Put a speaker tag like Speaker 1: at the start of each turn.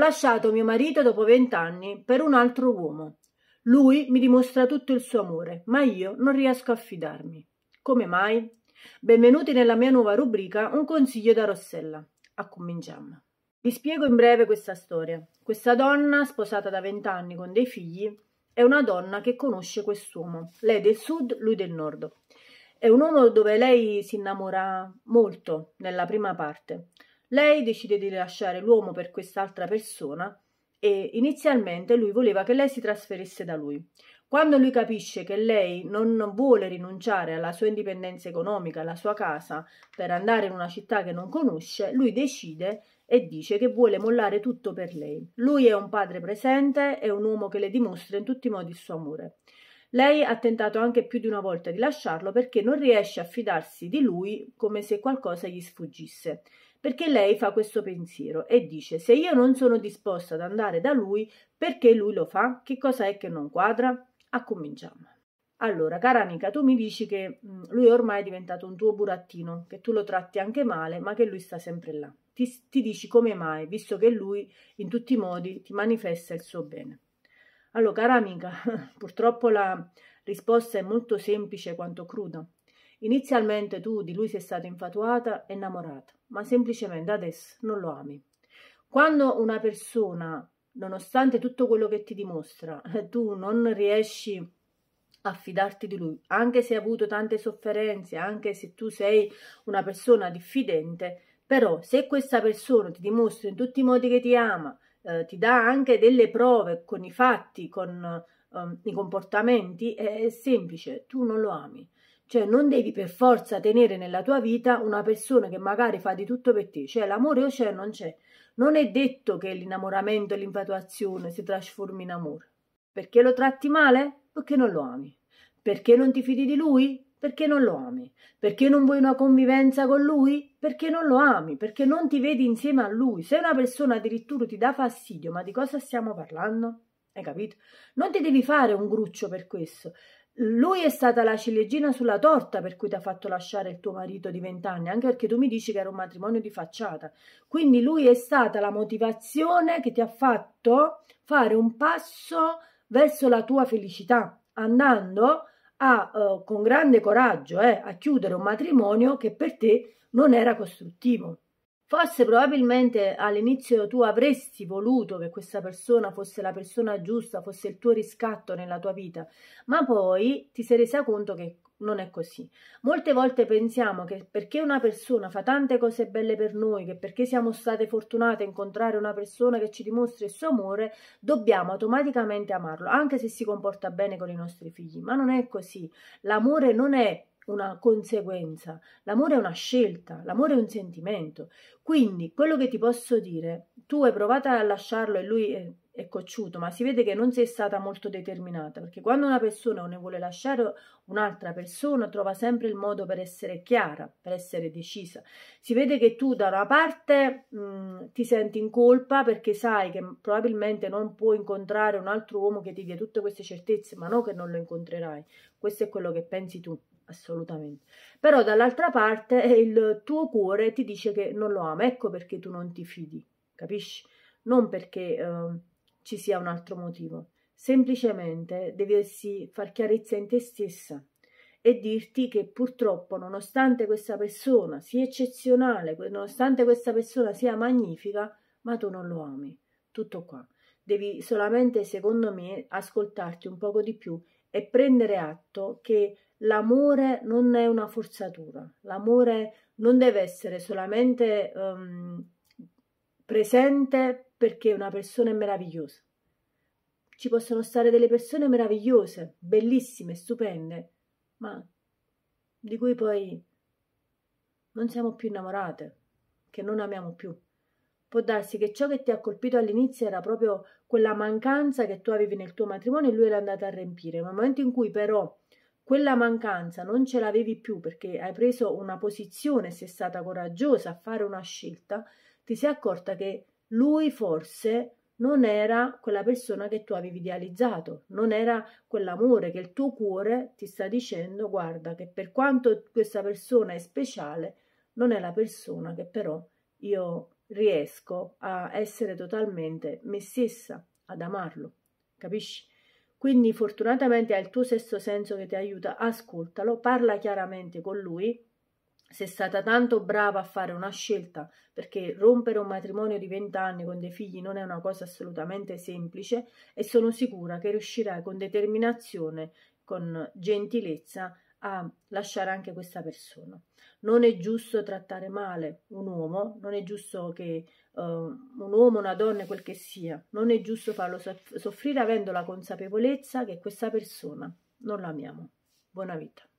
Speaker 1: lasciato mio marito dopo vent'anni per un altro uomo. Lui mi dimostra tutto il suo amore, ma io non riesco a fidarmi. Come mai? Benvenuti nella mia nuova rubrica Un consiglio da Rossella. A cominciamo. Vi spiego in breve questa storia. Questa donna, sposata da vent'anni con dei figli, è una donna che conosce quest'uomo. Lei del sud, lui del nord. È un uomo dove lei si innamora molto nella prima parte. Lei decide di lasciare l'uomo per quest'altra persona e inizialmente lui voleva che lei si trasferisse da lui. Quando lui capisce che lei non vuole rinunciare alla sua indipendenza economica, alla sua casa, per andare in una città che non conosce, lui decide e dice che vuole mollare tutto per lei. Lui è un padre presente, è un uomo che le dimostra in tutti i modi il suo amore. Lei ha tentato anche più di una volta di lasciarlo perché non riesce a fidarsi di lui come se qualcosa gli sfuggisse perché lei fa questo pensiero e dice se io non sono disposta ad andare da lui, perché lui lo fa? Che cosa è che non quadra? A cominciamo. Allora, cara amica, tu mi dici che mm, lui ormai è diventato un tuo burattino, che tu lo tratti anche male, ma che lui sta sempre là. Ti, ti, dici come mai, visto che lui in tutti i modi ti manifesta il suo bene. Allora, cara amica, purtroppo la risposta è molto semplice quanto cruda. Inizialmente tu di lui sei stata infatuata e innamorata, ma semplicemente adesso non lo ami. Quando una persona, nonostante tutto quello che ti dimostra, eh, tu non riesci a fidarti di lui, anche se hai avuto tante sofferenze, anche se tu sei una persona diffidente, però se questa persona ti dimostra in tutti i modi che ti ama, eh, ti dà anche delle prove con i fatti, con eh, i comportamenti, è semplice, tu non lo ami. Cioè non devi per forza tenere nella tua vita una persona che magari fa di tutto per te, cioè l'amore o c'è o non c'è. Non è detto che l'innamoramento e l'infatuazione si trasformi in amore. Perché lo tratti male? Perché non lo ami. Perché non ti fidi di lui? Perché non lo ami. Perché non vuoi una convivenza con lui? Perché non lo ami. Perché non ti vedi insieme a lui. Se una persona addirittura ti dà fastidio, ma di cosa stiamo parlando? Hai capito? Non ti devi fare un gruccio per questo lui è stata la ciliegina sulla torta per cui ti ha fatto lasciare il tuo marito di vent'anni, anche perché tu mi dici che era un matrimonio di facciata. Quindi lui è stata la motivazione che ti ha fatto fare un passo verso la tua felicità, andando a, eh, con grande coraggio eh, a chiudere un matrimonio che per te non era costruttivo. Forse probabilmente all'inizio tu avresti voluto che questa persona fosse la persona giusta, fosse il tuo riscatto nella tua vita, ma poi ti sei resa conto che non è così. Molte volte pensiamo che perché una persona fa tante cose belle per noi, che perché siamo state fortunate a incontrare una persona che ci dimostra il suo amore, dobbiamo automaticamente amarlo, anche se si comporta bene con i nostri figli, ma non è così. L'amore non è una conseguenza, l'amore è una scelta, l'amore è un sentimento. Quindi quello che ti posso dire, tu hai provato a lasciarlo e lui è, è cocciuto, ma si vede che non sei stata molto determinata, perché quando una persona ne vuole lasciare un'altra persona trova sempre il modo per essere chiara, per essere decisa. Si vede che tu da una parte mh, mm, ti senti in colpa perché sai che probabilmente non puoi incontrare un altro uomo che ti dia tutte queste certezze, ma no che non lo incontrerai. Questo è quello che pensi tu assolutamente. Però dall'altra parte eh, il tuo cuore ti dice che non lo ama, ecco perché tu non ti fidi, capisci? Non perché eh, ci sia un altro motivo, semplicemente devi far chiarezza in te stessa e dirti che purtroppo nonostante questa persona sia eccezionale, nonostante questa persona sia magnifica, ma tu non lo ami. Tutto qua. Devi solamente, secondo me, ascoltarti un poco di più e prendere atto che l'amore non è una forzatura, l'amore non deve essere solamente um, presente perché una persona è meravigliosa. Ci possono stare delle persone meravigliose, bellissime, stupende, ma di cui poi non siamo più innamorate, che non amiamo più. Può darsi che ciò che ti ha colpito all'inizio era proprio quella mancanza che tu avevi nel tuo matrimonio e lui l'ha andata a riempire. Nel momento in cui però quella mancanza non ce l'avevi più perché hai preso una posizione, sei stata coraggiosa a fare una scelta, ti sei accorta che lui forse non era quella persona che tu avevi idealizzato, non era quell'amore che il tuo cuore ti sta dicendo, guarda che per quanto questa persona è speciale, non è la persona che però io riesco a essere totalmente me stessa, ad amarlo, capisci? Quindi fortunatamente hai il tuo sesto senso che ti aiuta, ascoltalo, parla chiaramente con lui. Sei stata tanto brava a fare una scelta, perché rompere un matrimonio di 20 anni con dei figli non è una cosa assolutamente semplice e sono sicura che riuscirai con determinazione, con gentilezza a lasciare anche questa persona. Non è giusto trattare male un uomo, non è giusto che uh, un uomo, una donna, quel che sia, non è giusto farlo soffrire avendo la consapevolezza che questa persona non l'amiamo. Buona vita.